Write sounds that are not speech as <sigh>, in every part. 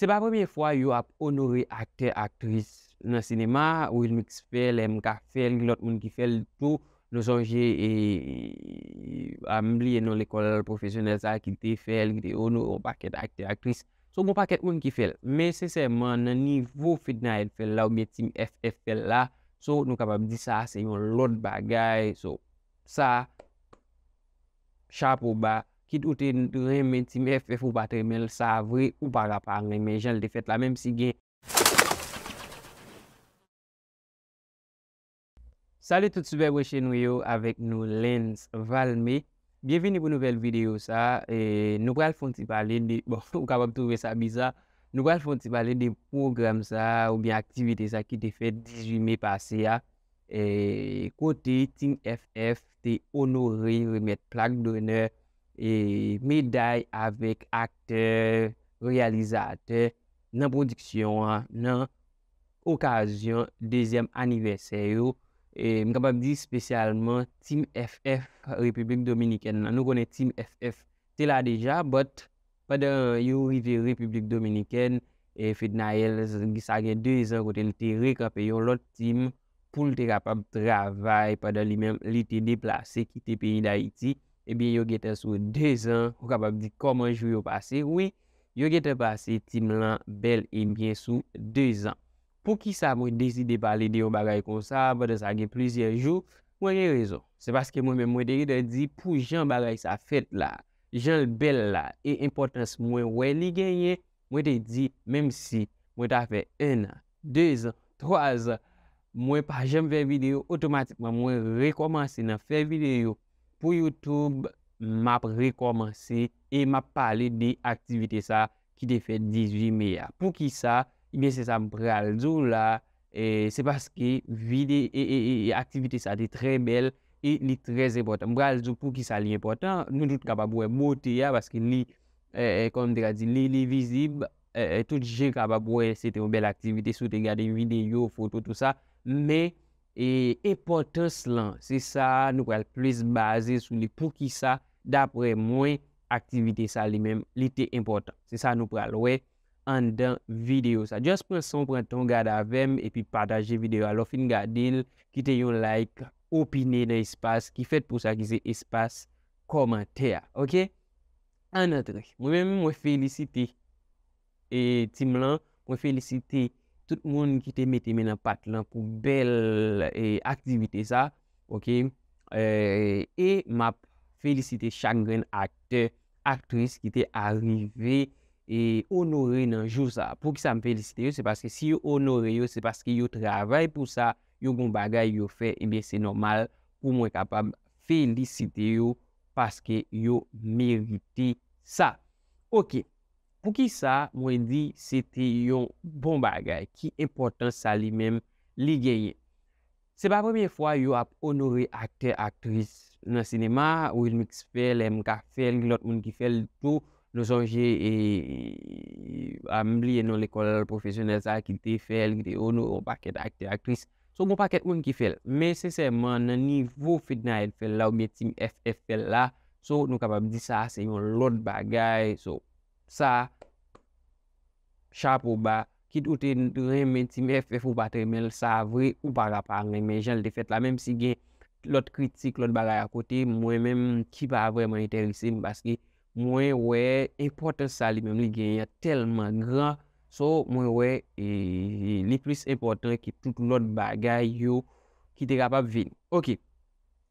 Se ba premiye fwa yo ap onore akter-aktris nan sinema, Wilmix fel, Mk fel, glot moun ki fel, pou nou sanje e, e, am liye nan le koler profesyonel sa ki te fel, ki te onore, moun paket akter-aktris. So moun paket moun ki fel. Me sesèman nan nivou Fitna el fel la ou metin FFL la, so nou kapab di sa se yon lot bagay. So sa, chapo ba. Kit oute nou te remen Tim FF ou Patre Mel, sa vre ou pa rapan remen, jen l de fet la menm si gen. Salè tout subè wè chen wè yo, avèk nou Lens Valme. Bienveni pou nouvel video sa, nou pral fon ti pale, <laughs> bon, ou kapab toube sa biza. Nou pral fon ti pale de program sa ou bi aktivite sa ki te fet 18 me pase ya. Kote Tim FF te onore remet plak doner. E meday avek akte realizate nan produksyon nan okasyon dezyam aniveser yo. E mkabab di spesyalman Tim FF Republik Dominiken nan nou konen Tim FF. Te la deja, but padan yo rive Republik Dominiken, e fed na el gisa gen dezyan kote lte rekap yo lot Tim pou lte kapab travay padan li men lite deplase ki te peyi da iti. ebyen yo gete sou 2 an, yo kapab di koman jou yo pase, yo gete pase tim lan bel e mwen sou 2 an. Pou ki sa mwen desi de pale de yo bagay kon sa, mwen de sa ge plizier jou, mwen gen rezon. Se paske mwen men mwen de ge de di, pou jan bagay sa fet la, jan bel la, e importans mwen wè li genye, mwen de di, mwen ta fe 1 an, 2 an, 3 an, mwen pa jan fe video, otomatikman mwen rekomansi nan fe video, Pou Youtube, ma prekomense e ma pale de aktivite sa ki de fe 18 mea. Pou ki sa, mwen e se sa mbralzo la, e se paske vide e, e aktivite sa de tre bel e li trez epotan. Mbralzo, pou ki sa li epotan, nou dout ka pa pou e moti ya, paske ni, kon de la di, li li vizib, tout jen ka pa pou e se te mbel aktivite, sou te gade video, foto, tout sa, me... E importans lan, se sa nou pral ples baze sou li pou ki sa, dapre mwen aktivite sa li men, li te importan. Se sa nou pral we, an dan video sa. Just pran son pran ton gada vemen, e pi pataje video. Alo fin gade, kite yon like, opine den espase, ki fet pou sa ki se espase, komante ya. Ok? An an tre. Mwen mwen felicite. E tim lan, mwen felicite. tout moun ki te mette men an pat lan pou bel e, aktivite sa, ok, e, e map felicite chan gen akte, aktris ki te arrive, e onore nan jou sa, pou ki sa m felicite yo, se paske si yo onore yo, se paske yo trabay pou sa, yo goun bagay yo fe, e bè se normal pou mwen kapab, felicite yo, paske yo merite sa, ok. Pou ki sa, mwen di, sete yon bon bagay ki importan sa li menm li genye. Se ba premiye fwa, yon ap onore akter-aktris nan sinema, Wilmix fel, M.K. fel, glot mwen ki fel, pou nou sanje e, e, am li enon le koler profesyonel sa ki te fel, ki te onore, mwen paket akter-aktris. So, mwen paket mwen ki fel. Men, sesèman, nan nivou fitna el fel la, ou metin FFL la, so, nou kapab di sa, se yon lot bagay, so. Sa, chapo ba, kit ou te remen ti me ff ou batre mel, sa vre ou baga pangren, men jen li te fet la, menm si gen lot kritik, lot bagay akote, mwen menm ki pa vre monetarisim, baske mwen we importan sa li menm li gen ya telman gran, so mwen we li plis importan ki tout lot bagay yo ki te kapap vin. Ok.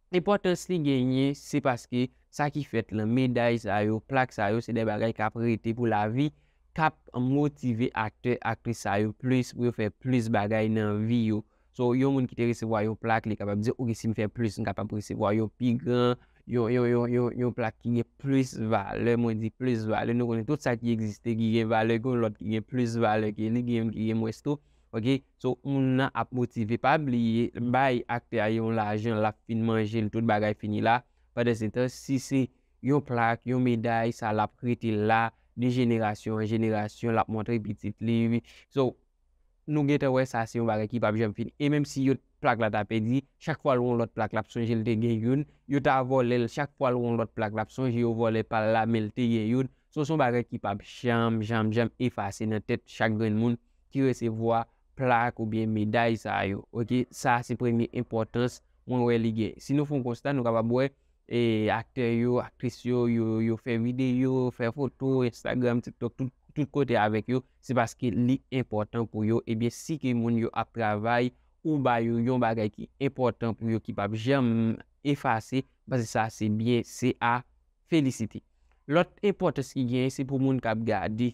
Importans li genye se paske sa ki fet la meday sa yo, plak sa yo, se de bagay kap reyte pou la vi, kap motive akte, akte sa yo, pou yo fe plis bagay nan vi yo. So yon moun ki te resewa yo plak li, kap ap di ou ge sim fe plis, nou kap ap resewa yo pigan, yon plak ki gen plis vale, moun di plis vale, nou konen tout sa ki egziste ki gen vale, kon lot ki gen plis vale, ki gen mwesto. Ok, sou moun nan ap motife pab liye, bay akte ayon la jen la fin manjen tout bagay fini la. Fade se te, si se yon plak, yon meday sa la preti la, de jenerasyon, jenerasyon la ap montre pitit liye. Sou, nou gete wey sa se yon bagay ki pab jen fin. E menm si yon plak la tapedi, chak kwa loun lot plak la pson jen te gen yon, yon ta vole, chak kwa loun lot plak la pson jen yo vole pala men te gen yon, sou son bagay ki pab jam, jam, jam, efase nan tet chak gen moun ki rese voa, plak ou byen meday sa yo. Ok, sa se premen importans moun wè li gen. Si nou foun konstan nou kaba bwe akter yo, akris yo, yo fè vide yo, fè foto, Instagram, tout kote avèk yo, se baske li importans pou yo, ebyen si ke moun yo ap travay, ou ba yo yon bagay ki importans pou yo ki bab jem efase, base sa se byen se a felisiti. Lot importans ki gen se pou moun kap gadi,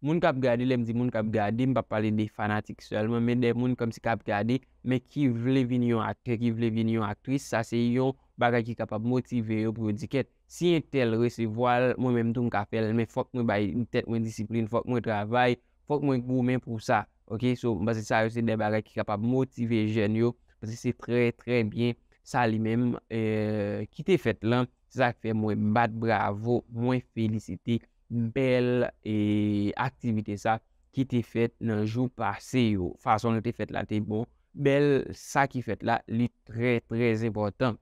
Moun kap gade, lem di moun kap gade, m pa pale de fanatik selman, men de moun kom si kap gade, men ki vle vini yon akte, ki vle vini yon aktris, sa se yon bagay ki kapap motive yo pro diket. Si yon tel resevoal, mwen menm ton kapel, men fok mwen bayi, mwen tet mwen disiplin, fok mwen travay, fok mwen kou men pou sa. Ok, so, basi sa yo se de bagay ki kapap motive jen yo, basi se tre tre bien, sa li menm, eee, eh, ki te fet lan, sa fe mwen bat bravo, mwen felicite, bel e, aktivite sa ki te fet nan jou pase yo. Fason nou te fet lan, te bon. Bel sa ki fet lan, li tre prez eportan.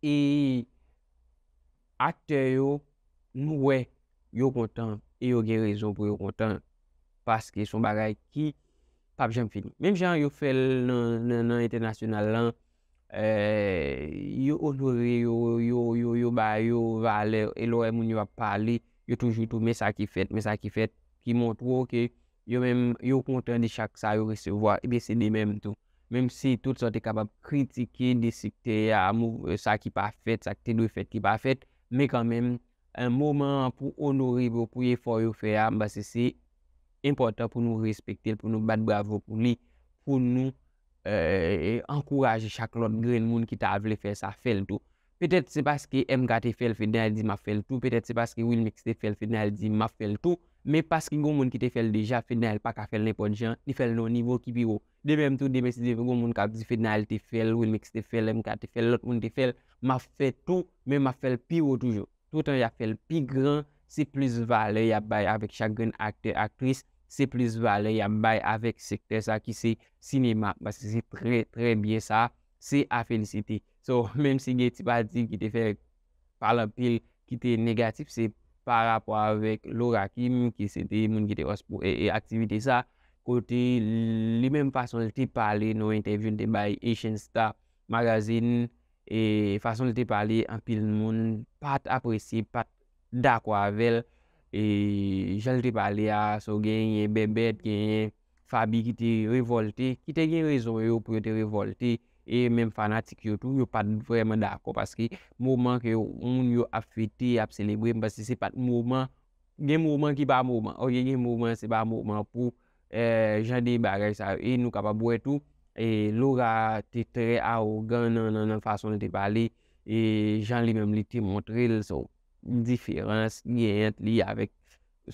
E akter yo, nou we, yo kontan. E yo gen rezon pou yo kontan. Paske son bagay ki pap jen fin. Mem jan yo fel nan etenasyonal lan, e, yo onore, yo bayo, yo vale, e lo emoun yo ap pale, Yo toujou tou mè sa ki fèt, mè sa ki fèt, ki mwot wò ke yo mèm yo konten di chak sa yo resevwa, ebe se de mèm tou. Mèm si tout sa te kapab kritike, disikte, ya mwou, e sa ki pa fèt, sa ki te dwe fèt, ki pa fèt, mè kan mèm, an mwoman pou onori pou pou ye fò yo fè ya, mbase se important pou nou respekte, pou nou bat bravo pou ni, pou nou, e, euh, enkouraje chak lot gren moun ki ta avle fè sa fèl tou. Petet se paske MK te fel fèdè nan el di ma fel tou, petet se paske Will Mix te fel fèdè nan el di ma fel tou, me paske yon moun ki te fel deja fèdè nan el pa ka fel nèpon jan, ni fel nou, ni vò ki pi wò. De mèm tou, de mèm tou, de mèm tou, de mèm tou, yon moun ka di fèdè nan el te fel, Will Mix te fel, MK te fel, lòk moun te fel, ma fel tou, me ma fel pi wò toujò. Toutan ya fel pi gran, se plus vale, ya bay avèk chakren akter, akris, se plus vale, ya bay avèk sekter sa ki se sinema, basse se tre, tre bie sa, se a felisitey So, <laughs> menm si gen tipa di ki te fek pala pil ki te negatif se para po avèk lora ki moun ki se te moun ki te ospo e, e aktivite sa. Kote, li menm fason li te pale nou interview te bay Asian Star Magazine. E fason li te pale an pil moun pat apresi, pat dakwa vel. E jal li te pale a so genye Bebet, genye Fabi ki te revolte. Ki te gen rezon yo pou te revolte. E men fanatik yo tou, yo pat vremen dako. Paske mouman ki yo, moun yo afiti ap selebri. Mbasi se pat mouman, gen mouman ki ba mouman. O gen gen mouman se ba mouman pou eh, jan de bagay sa. E nou kapabouye tou. E loura te tre a ou gan nan nan nan fason te pale. E jan li men li te montre li. So, diferans, nye yant li avek.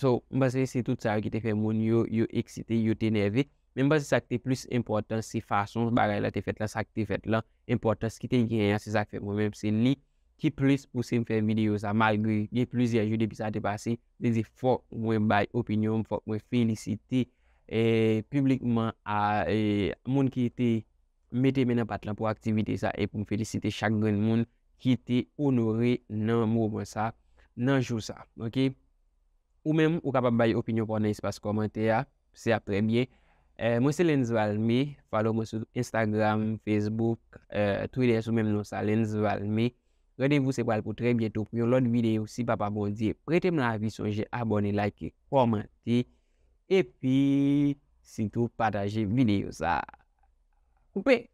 So, mbasi se tout sa ki te fe moun yo, yo eksite, yo te nevek. Men ba se sak te plus impotant se fason bagay la te fet lan, sak te fet lan, impotant se ki ten ganyan se sak fet mwen men, se ni ki plus pwese mwen fèm video sa, mal gri, gen plouzi a joudi pi sa te basi, de zi fok mwen bay opinyon, fok mwen felicite publikman a moun ki te mette mè nan pat lan pou aktivite sa, e pou mwen felicite chak gen moun ki te onore nan moun mwen sa, nan joun sa, ok? Ou men mwen ou kapap bay opinyon pou nan espas komentè ya, se apre mwen, Eh, monsi Lenz Valmi, falo monsi Instagram, Facebook, eh, Twitter sou menm nou sa Lenz Valmi. Gwenevou se pal pou tre bietou pou yon lon videyo. Si papa bon di, prete m la avisyon, je abone, like, komenti. E pi, sintou pataje videyo sa. Koupe!